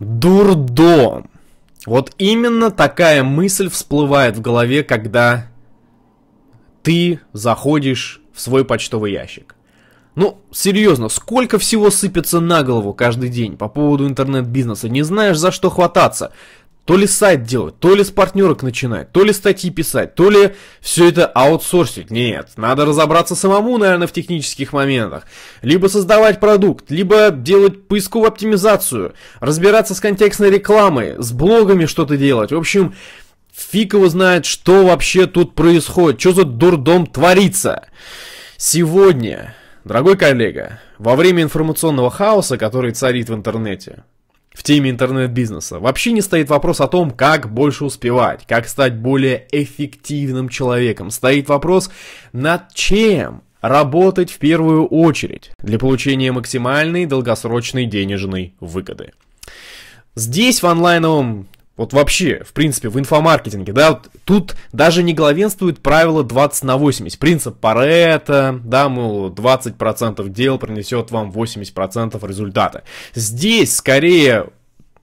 Дурдом. Вот именно такая мысль всплывает в голове, когда ты заходишь в свой почтовый ящик. Ну, серьезно, сколько всего сыпется на голову каждый день по поводу интернет-бизнеса, не знаешь за что хвататься то ли сайт делать, то ли с партнерок начинать, то ли статьи писать, то ли все это аутсорсить. Нет, надо разобраться самому, наверное, в технических моментах. Либо создавать продукт, либо делать поисковую оптимизацию, разбираться с контекстной рекламой, с блогами что-то делать. В общем, фиг его знает, что вообще тут происходит, что за дурдом творится. Сегодня, дорогой коллега, во время информационного хаоса, который царит в интернете, в теме интернет-бизнеса. Вообще не стоит вопрос о том, как больше успевать, как стать более эффективным человеком. Стоит вопрос, над чем работать в первую очередь для получения максимальной долгосрочной денежной выгоды. Здесь в онлайновом вот вообще, в принципе, в инфомаркетинге, да, вот тут даже не главенствует правило 20 на 80. Принцип Паретта, да, мол, 20% дел принесет вам 80% результата. Здесь скорее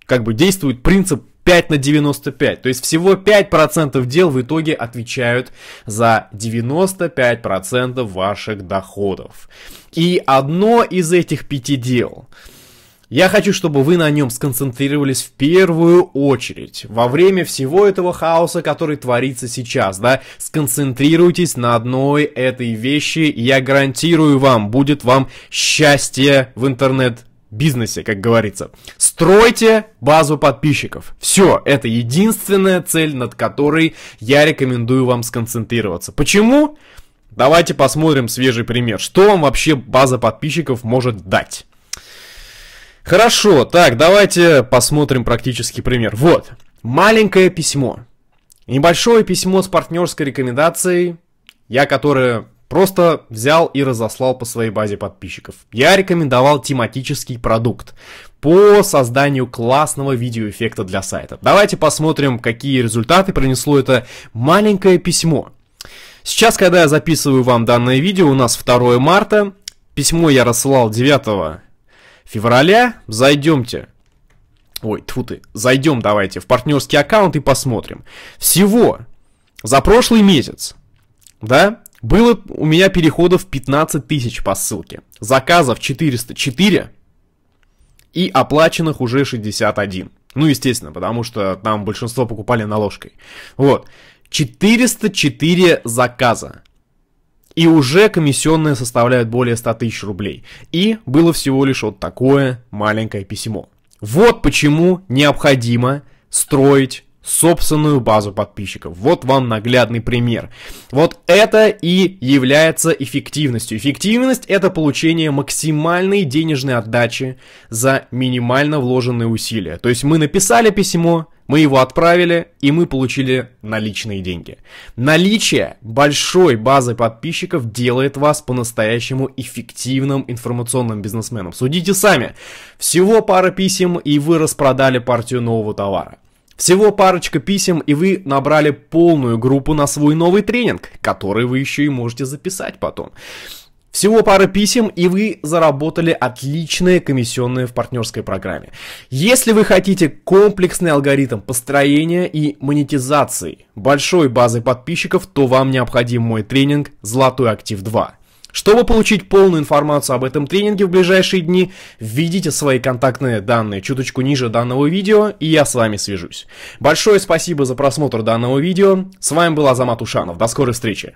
как бы действует принцип 5 на 95. То есть всего 5% дел в итоге отвечают за 95% ваших доходов. И одно из этих пяти дел – я хочу, чтобы вы на нем сконцентрировались в первую очередь. Во время всего этого хаоса, который творится сейчас, да, сконцентрируйтесь на одной этой вещи, и я гарантирую вам, будет вам счастье в интернет бизнесе, как говорится. Стройте базу подписчиков. Все, это единственная цель, над которой я рекомендую вам сконцентрироваться. Почему? Давайте посмотрим свежий пример. Что вам вообще база подписчиков может дать? Хорошо, так, давайте посмотрим практический пример. Вот, маленькое письмо. Небольшое письмо с партнерской рекомендацией, я которое просто взял и разослал по своей базе подписчиков. Я рекомендовал тематический продукт по созданию классного видеоэффекта для сайта. Давайте посмотрим, какие результаты принесло это маленькое письмо. Сейчас, когда я записываю вам данное видео, у нас 2 марта. Письмо я рассылал 9 февраля. Зайдемте. Ой, тьфу ты. Зайдем давайте в партнерский аккаунт и посмотрим. Всего за прошлый месяц, да, было у меня переходов 15 тысяч по ссылке. Заказов 404 и оплаченных уже 61. Ну, естественно, потому что там большинство покупали наложкой. Вот. 404 заказа. И уже комиссионные составляют более 100 тысяч рублей. И было всего лишь вот такое маленькое письмо. Вот почему необходимо строить собственную базу подписчиков. Вот вам наглядный пример. Вот это и является эффективностью. Эффективность это получение максимальной денежной отдачи за минимально вложенные усилия. То есть мы написали письмо, мы его отправили, и мы получили наличные деньги. Наличие большой базы подписчиков делает вас по-настоящему эффективным информационным бизнесменом. Судите сами. Всего пара писем, и вы распродали партию нового товара. Всего парочка писем, и вы набрали полную группу на свой новый тренинг, который вы еще и можете записать потом. Всего пара писем, и вы заработали отличные комиссионные в партнерской программе. Если вы хотите комплексный алгоритм построения и монетизации большой базы подписчиков, то вам необходим мой тренинг «Золотой актив 2». Чтобы получить полную информацию об этом тренинге в ближайшие дни, введите свои контактные данные чуточку ниже данного видео, и я с вами свяжусь. Большое спасибо за просмотр данного видео. С вами был Азамат Ушанов. До скорой встречи.